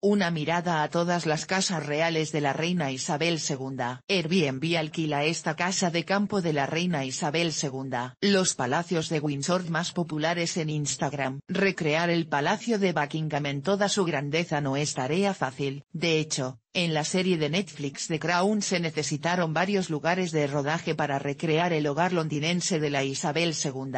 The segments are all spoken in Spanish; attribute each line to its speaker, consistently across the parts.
Speaker 1: una mirada a todas las casas reales de la reina Isabel II. Airbnb alquila esta casa de campo de la reina Isabel II. Los palacios de Windsor más populares en Instagram. Recrear el palacio de Buckingham en toda su grandeza no es tarea fácil. De hecho, en la serie de Netflix de Crown se necesitaron varios lugares de rodaje para recrear el hogar londinense de la Isabel II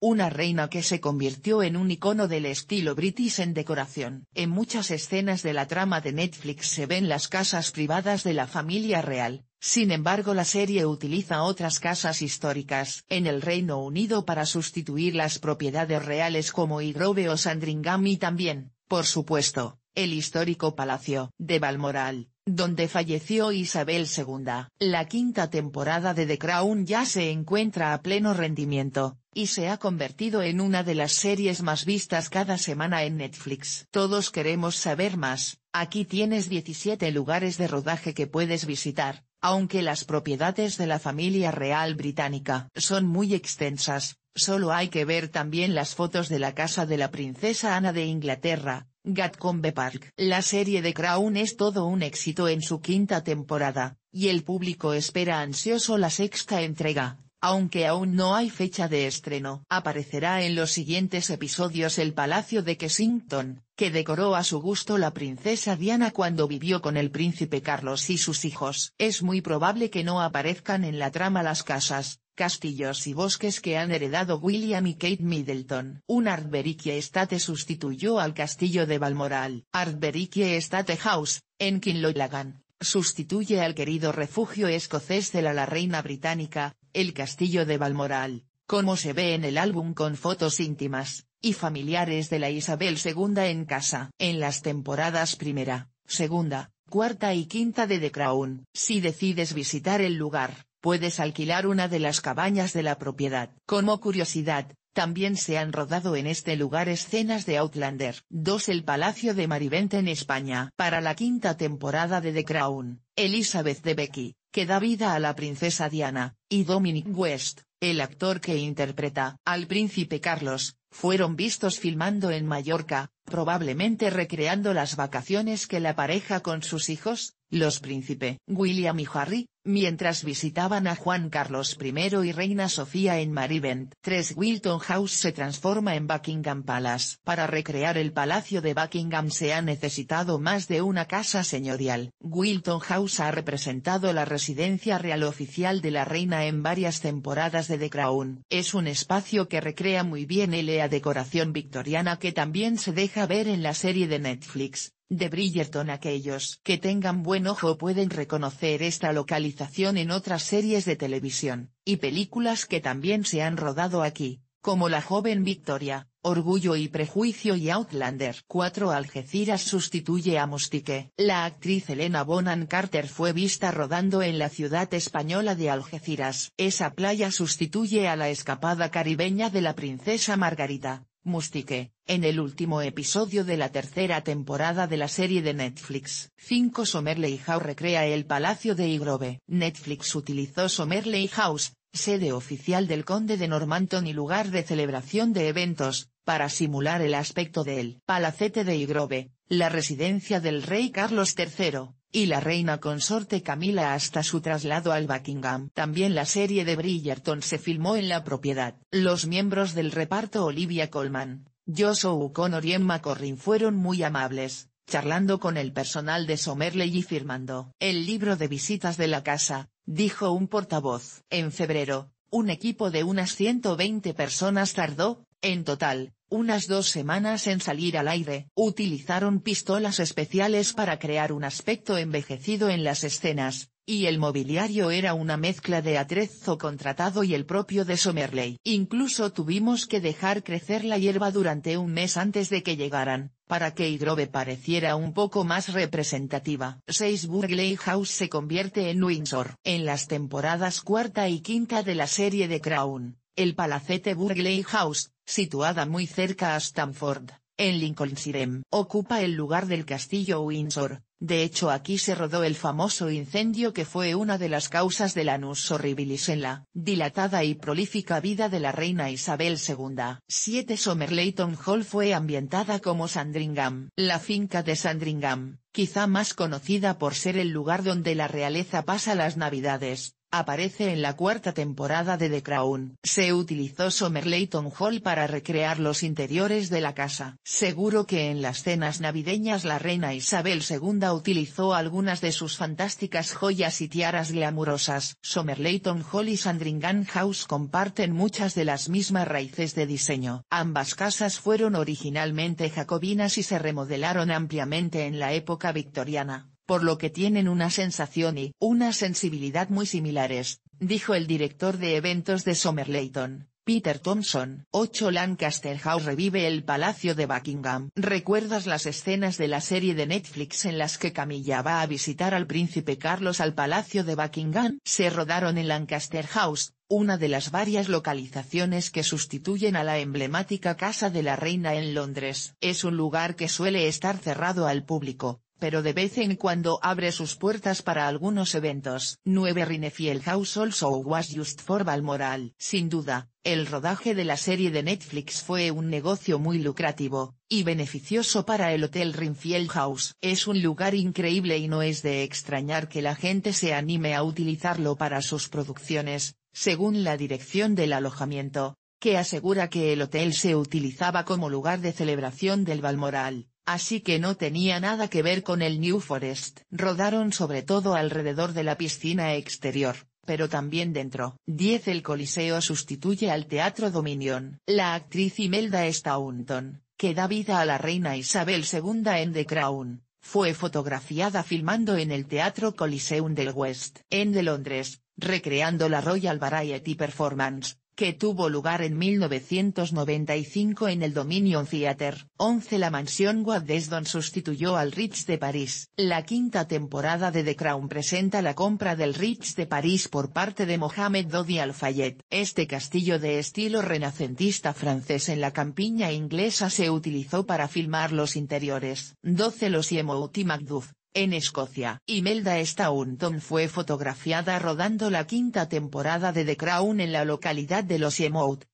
Speaker 1: una reina que se convirtió en un icono del estilo british en decoración. En muchas escenas de la trama de Netflix se ven las casas privadas de la familia real, sin embargo la serie utiliza otras casas históricas en el Reino Unido para sustituir las propiedades reales como Hidrobe o Sandringham y también, por supuesto, el histórico palacio de Balmoral donde falleció Isabel II. La quinta temporada de The Crown ya se encuentra a pleno rendimiento, y se ha convertido en una de las series más vistas cada semana en Netflix. Todos queremos saber más, aquí tienes 17 lugares de rodaje que puedes visitar, aunque las propiedades de la familia real británica son muy extensas, solo hay que ver también las fotos de la casa de la princesa Ana de Inglaterra, Gatcombe Park. La serie de Crown es todo un éxito en su quinta temporada, y el público espera ansioso la sexta entrega aunque aún no hay fecha de estreno. Aparecerá en los siguientes episodios el palacio de Kensington, que decoró a su gusto la princesa Diana cuando vivió con el príncipe Carlos y sus hijos. Es muy probable que no aparezcan en la trama las casas, castillos y bosques que han heredado William y Kate Middleton. Un Ardberiquie Estate sustituyó al castillo de Balmoral. Ardberiquie Estate House, en Kinloy-Lagan, sustituye al querido refugio escocés de la, la reina británica, el castillo de Balmoral, como se ve en el álbum con fotos íntimas, y familiares de la Isabel II en casa. En las temporadas primera, segunda, cuarta y quinta de The Crown. Si decides visitar el lugar, puedes alquilar una de las cabañas de la propiedad. Como curiosidad, también se han rodado en este lugar escenas de Outlander. 2. El Palacio de Marivente en España. Para la quinta temporada de The Crown, Elizabeth de Becky, que da vida a la princesa Diana, y Dominic West, el actor que interpreta al príncipe Carlos, fueron vistos filmando en Mallorca, probablemente recreando las vacaciones que la pareja con sus hijos, los príncipe William y Harry, mientras visitaban a Juan Carlos I y Reina Sofía en Marivent. 3. Wilton House se transforma en Buckingham Palace. Para recrear el Palacio de Buckingham se ha necesitado más de una casa señorial. Wilton House ha representado la residencia real oficial de la reina en varias temporadas de The Crown. Es un espacio que recrea muy bien la decoración victoriana que también se deja ver en la serie de Netflix de Bridgerton aquellos que tengan buen ojo pueden reconocer esta localización en otras series de televisión, y películas que también se han rodado aquí, como La joven Victoria, Orgullo y Prejuicio y Outlander 4 Algeciras sustituye a Mostique. La actriz Elena Bonan Carter fue vista rodando en la ciudad española de Algeciras. Esa playa sustituye a la escapada caribeña de la princesa Margarita, Mustique, en el último episodio de la tercera temporada de la serie de Netflix. 5 Somerley House recrea el Palacio de Higrove. Netflix utilizó Somerley House, sede oficial del Conde de Normanton y lugar de celebración de eventos, para simular el aspecto del Palacete de Higrove, la residencia del rey Carlos III y la reina consorte Camila hasta su traslado al Buckingham. También la serie de Bridgerton se filmó en la propiedad. Los miembros del reparto Olivia Colman, Joshua O'Connor y Emma Corrin fueron muy amables, charlando con el personal de Somerley y firmando el libro de visitas de la casa, dijo un portavoz. En febrero, un equipo de unas 120 personas tardó, en total, unas dos semanas en salir al aire. Utilizaron pistolas especiales para crear un aspecto envejecido en las escenas, y el mobiliario era una mezcla de atrezo contratado y el propio de Somerley. Incluso tuvimos que dejar crecer la hierba durante un mes antes de que llegaran, para que Hydrobe pareciera un poco más representativa. 6 Burgley House se convierte en Windsor. En las temporadas cuarta y quinta de la serie de Crown, el Palacete Burgley House, situada muy cerca a Stamford, en Lincolnshire, ocupa el lugar del castillo Windsor, de hecho aquí se rodó el famoso incendio que fue una de las causas de la nus horribilis en la dilatada y prolífica vida de la reina Isabel II. 7 Somerleyton Hall fue ambientada como Sandringham. La finca de Sandringham, quizá más conocida por ser el lugar donde la realeza pasa las navidades, Aparece en la cuarta temporada de The Crown. Se utilizó Somerleyton Hall para recrear los interiores de la casa. Seguro que en las cenas navideñas la reina Isabel II utilizó algunas de sus fantásticas joyas y tiaras glamurosas. Somerleyton Hall y Sandringham House comparten muchas de las mismas raíces de diseño. Ambas casas fueron originalmente jacobinas y se remodelaron ampliamente en la época victoriana por lo que tienen una sensación y una sensibilidad muy similares, dijo el director de eventos de Somerleyton, Peter Thompson. 8 Lancaster House revive el Palacio de Buckingham. ¿Recuerdas las escenas de la serie de Netflix en las que Camilla va a visitar al príncipe Carlos al Palacio de Buckingham? Se rodaron en Lancaster House, una de las varias localizaciones que sustituyen a la emblemática Casa de la Reina en Londres. Es un lugar que suele estar cerrado al público, pero de vez en cuando abre sus puertas para algunos eventos. 9 Rinefield House also was just for Balmoral. Sin duda, el rodaje de la serie de Netflix fue un negocio muy lucrativo, y beneficioso para el Hotel Rinfield House. Es un lugar increíble y no es de extrañar que la gente se anime a utilizarlo para sus producciones, según la dirección del alojamiento, que asegura que el hotel se utilizaba como lugar de celebración del Balmoral así que no tenía nada que ver con el New Forest. Rodaron sobre todo alrededor de la piscina exterior, pero también dentro. 10 El Coliseo sustituye al Teatro Dominion. La actriz Imelda Staunton, que da vida a la reina Isabel II en The Crown, fue fotografiada filmando en el Teatro Coliseum del West En de Londres, recreando la Royal Variety Performance, que tuvo lugar en 1995 en el Dominion Theater. 11 La mansión Waddesdon sustituyó al Ritz de París. La quinta temporada de The Crown presenta la compra del Ritz de París por parte de Mohamed Dodi Al-Fayed. Este castillo de estilo renacentista francés en la campiña inglesa se utilizó para filmar los interiores. 12 Los Yemouti Macduff, en Escocia. Imelda Staunton fue fotografiada rodando la quinta temporada de The Crown en la localidad de Los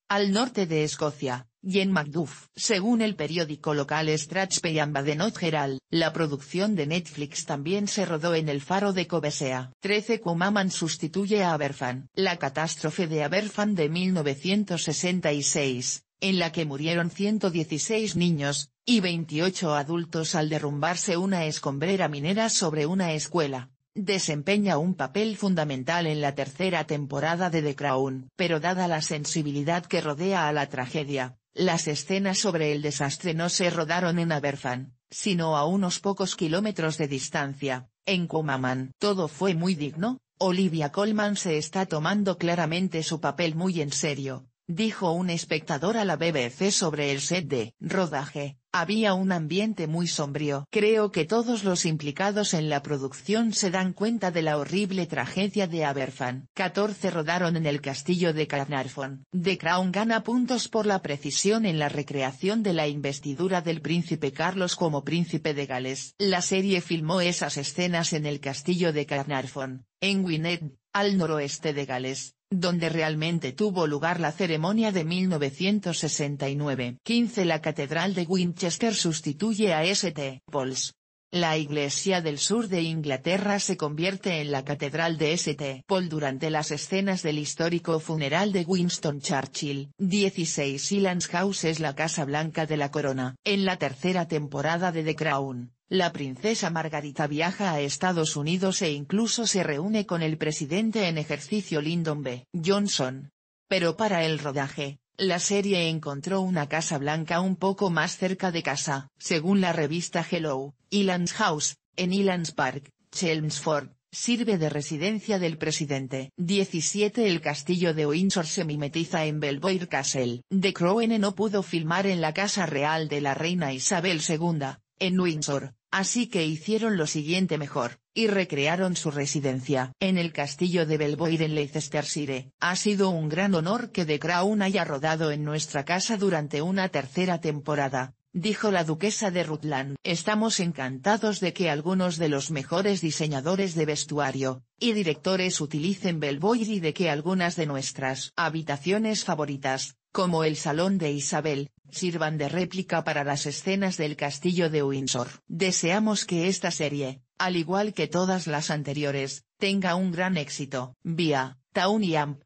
Speaker 1: al norte de Escocia, y en Macduff. Según el periódico local Strathspey and Badenoch Herald, la producción de Netflix también se rodó en el faro de Covesea. 13 Kumaman sustituye a Aberfan. La catástrofe de Aberfan de 1966, en la que murieron 116 niños, y 28 adultos al derrumbarse una escombrera minera sobre una escuela, desempeña un papel fundamental en la tercera temporada de The Crown, pero dada la sensibilidad que rodea a la tragedia, las escenas sobre el desastre no se rodaron en Aberfan, sino a unos pocos kilómetros de distancia, en kumaman Todo fue muy digno, Olivia Colman se está tomando claramente su papel muy en serio, dijo un espectador a la BBC sobre el set de rodaje, había un ambiente muy sombrío. Creo que todos los implicados en la producción se dan cuenta de la horrible tragedia de Aberfan. 14 rodaron en el castillo de Carnarfon. The Crown gana puntos por la precisión en la recreación de la investidura del príncipe Carlos como príncipe de Gales. La serie filmó esas escenas en el castillo de Carnarfon, en Gwynedd, al noroeste de Gales donde realmente tuvo lugar la ceremonia de 1969. 15 La Catedral de Winchester sustituye a St. Paul's. La iglesia del sur de Inglaterra se convierte en la catedral de St. Paul durante las escenas del histórico funeral de Winston Churchill. 16 Elan's House es la Casa Blanca de la Corona. En la tercera temporada de The Crown, la princesa Margarita viaja a Estados Unidos e incluso se reúne con el presidente en ejercicio Lyndon B. Johnson. Pero para el rodaje, la serie encontró una casa blanca un poco más cerca de casa. Según la revista Hello, Elands House, en Elands Park, Chelmsford, sirve de residencia del presidente. 17 El castillo de Windsor se mimetiza en Belvoir Castle. De Crowene no pudo filmar en la Casa Real de la Reina Isabel II, en Windsor, Así que hicieron lo siguiente mejor, y recrearon su residencia en el castillo de Belvoir en Leicestershire. Ha sido un gran honor que The Crown haya rodado en nuestra casa durante una tercera temporada, dijo la duquesa de Rutland. Estamos encantados de que algunos de los mejores diseñadores de vestuario, y directores utilicen Belvoir y de que algunas de nuestras habitaciones favoritas, como el Salón de Isabel, sirvan de réplica para las escenas del castillo de Windsor. Deseamos que esta serie, al igual que todas las anteriores, tenga un gran éxito. Vía, Town Yamp,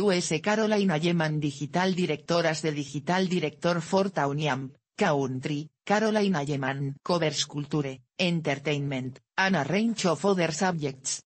Speaker 1: US Carolina Yeman Digital Directoras de Digital Director for Town Country, Carolina Yeman Covers Culture, Entertainment, Anna Range of Other Subjects,